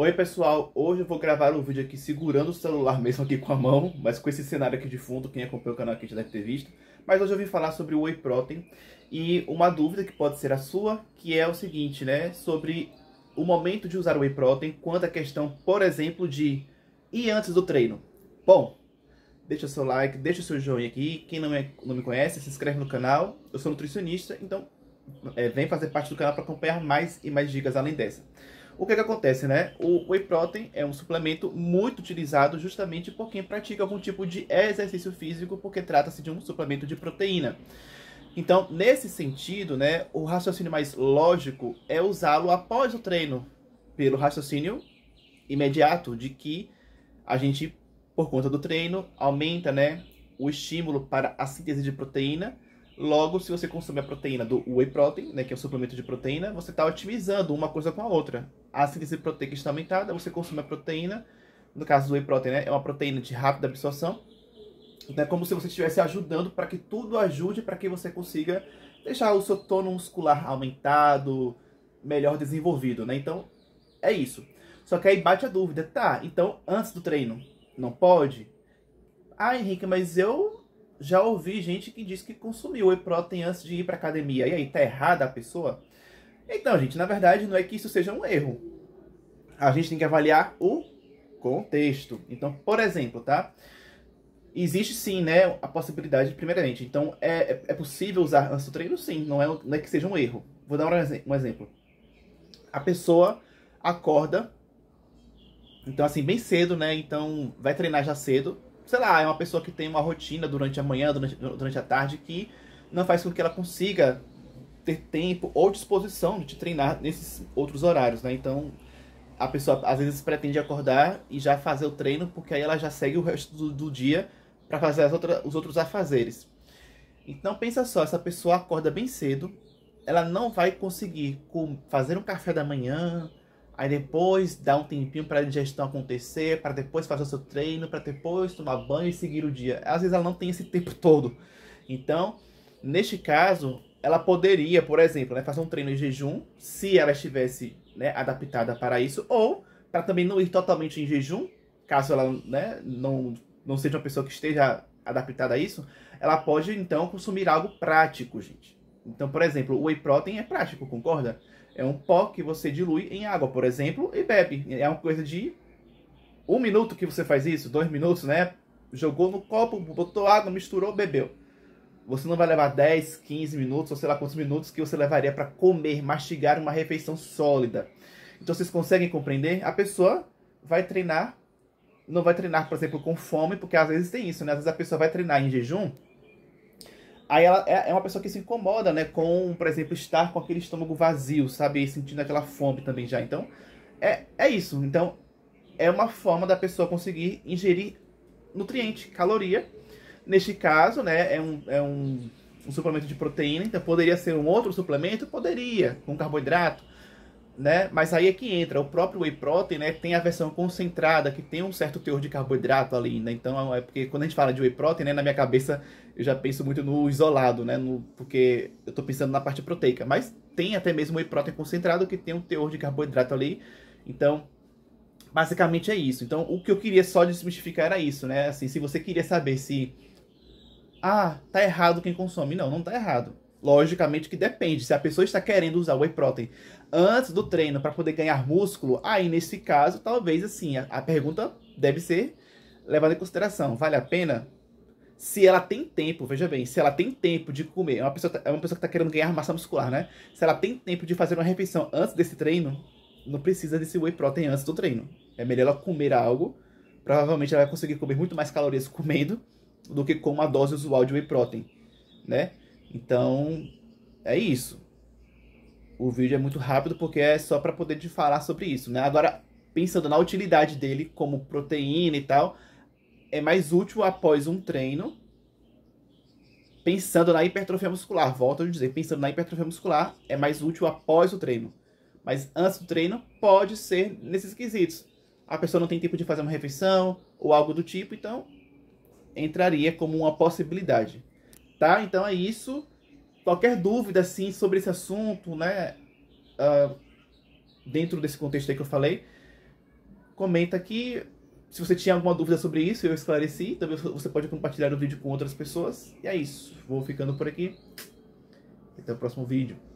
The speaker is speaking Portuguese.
Oi pessoal, hoje eu vou gravar um vídeo aqui segurando o celular mesmo aqui com a mão, mas com esse cenário aqui de fundo, quem acompanha o canal aqui já deve ter visto. Mas hoje eu vim falar sobre o Whey Protein e uma dúvida que pode ser a sua, que é o seguinte, né, sobre o momento de usar o Whey Protein quanto à questão, por exemplo, de e antes do treino? Bom, deixa seu like, deixa seu joinha aqui, quem não, é, não me conhece, se inscreve no canal, eu sou nutricionista, então é, vem fazer parte do canal para acompanhar mais e mais dicas além dessa. O que, é que acontece, né? O whey protein é um suplemento muito utilizado justamente por quem pratica algum tipo de exercício físico, porque trata-se de um suplemento de proteína. Então, nesse sentido, né, o raciocínio mais lógico é usá-lo após o treino, pelo raciocínio imediato de que a gente, por conta do treino, aumenta, né, o estímulo para a síntese de proteína. Logo, se você consome a proteína do whey protein, né, que é o suplemento de proteína, você está otimizando uma coisa com a outra a síntese proteica está aumentada, você consome a proteína, no caso do whey protein, né, é uma proteína de rápida absorção. Então é como se você estivesse ajudando para que tudo ajude para que você consiga deixar o seu tônus muscular aumentado, melhor desenvolvido, né? Então é isso. Só que aí bate a dúvida, tá? Então antes do treino não pode? Ah, Henrique, mas eu já ouvi gente que diz que consumiu whey protein antes de ir para academia. E aí tá errada a pessoa? Então, gente, na verdade, não é que isso seja um erro. A gente tem que avaliar o contexto. Então, por exemplo, tá? Existe sim, né, a possibilidade, primeiramente. Então, é, é, é possível usar treino Sim, não é, não é que seja um erro. Vou dar um exemplo. A pessoa acorda, então, assim, bem cedo, né? Então, vai treinar já cedo. Sei lá, é uma pessoa que tem uma rotina durante a manhã, durante, durante a tarde, que não faz com que ela consiga ter tempo ou disposição de treinar nesses outros horários, né? Então, a pessoa às vezes pretende acordar e já fazer o treino, porque aí ela já segue o resto do, do dia para fazer as outra, os outros afazeres. Então, pensa só, essa pessoa acorda bem cedo, ela não vai conseguir fazer um café da manhã, aí depois dar um tempinho para a digestão acontecer, para depois fazer o seu treino, para depois tomar banho e seguir o dia. Às vezes ela não tem esse tempo todo. Então, neste caso, ela poderia, por exemplo, né, fazer um treino em jejum, se ela estivesse né, adaptada para isso, ou para também não ir totalmente em jejum, caso ela né, não, não seja uma pessoa que esteja adaptada a isso, ela pode então consumir algo prático, gente. Então, por exemplo, o whey protein é prático, concorda? É um pó que você dilui em água, por exemplo, e bebe. É uma coisa de um minuto que você faz isso, dois minutos, né? Jogou no copo, botou água, misturou, bebeu. Você não vai levar 10, 15 minutos, ou sei lá quantos minutos que você levaria para comer, mastigar uma refeição sólida. Então vocês conseguem compreender? A pessoa vai treinar, não vai treinar, por exemplo, com fome, porque às vezes tem isso, né? Às vezes a pessoa vai treinar em jejum, aí ela é, é uma pessoa que se incomoda, né? Com, por exemplo, estar com aquele estômago vazio, sabe? sentindo aquela fome também já. Então, é, é isso. Então, é uma forma da pessoa conseguir ingerir nutriente, caloria, Neste caso, né, é um, é um, um suplemento de proteína, então poderia ser um outro suplemento? Poderia, com carboidrato, né? Mas aí é que entra, o próprio whey protein, né, tem a versão concentrada, que tem um certo teor de carboidrato ali, né? Então, é, é porque quando a gente fala de whey protein, né, na minha cabeça eu já penso muito no isolado, né, no, porque eu estou pensando na parte proteica, mas tem até mesmo whey protein concentrado que tem um teor de carboidrato ali. Então, basicamente é isso. Então, o que eu queria só desmistificar era isso, né? Assim, se você queria saber se ah, tá errado quem consome. Não, não tá errado. Logicamente que depende. Se a pessoa está querendo usar whey protein antes do treino para poder ganhar músculo, aí nesse caso, talvez assim, a, a pergunta deve ser levada em consideração. Vale a pena? se ela tem tempo, veja bem, se ela tem tempo de comer, é uma pessoa, é uma pessoa que está querendo ganhar massa muscular, né? Se ela tem tempo de fazer uma refeição antes desse treino, não precisa desse whey protein antes do treino. É melhor ela comer algo, provavelmente ela vai conseguir comer muito mais calorias comendo do que com uma dose usual de whey protein, né? Então, é isso. O vídeo é muito rápido porque é só para poder te falar sobre isso, né? Agora, pensando na utilidade dele como proteína e tal, é mais útil após um treino, pensando na hipertrofia muscular. Volto a dizer, pensando na hipertrofia muscular, é mais útil após o treino. Mas antes do treino, pode ser nesses quesitos. A pessoa não tem tempo de fazer uma refeição ou algo do tipo, então entraria como uma possibilidade. Tá? Então é isso. Qualquer dúvida assim sobre esse assunto, né? Uh, dentro desse contexto aí que eu falei, comenta aqui. Se você tinha alguma dúvida sobre isso, eu esclareci. Também você pode compartilhar o vídeo com outras pessoas. E é isso. Vou ficando por aqui. Até o próximo vídeo.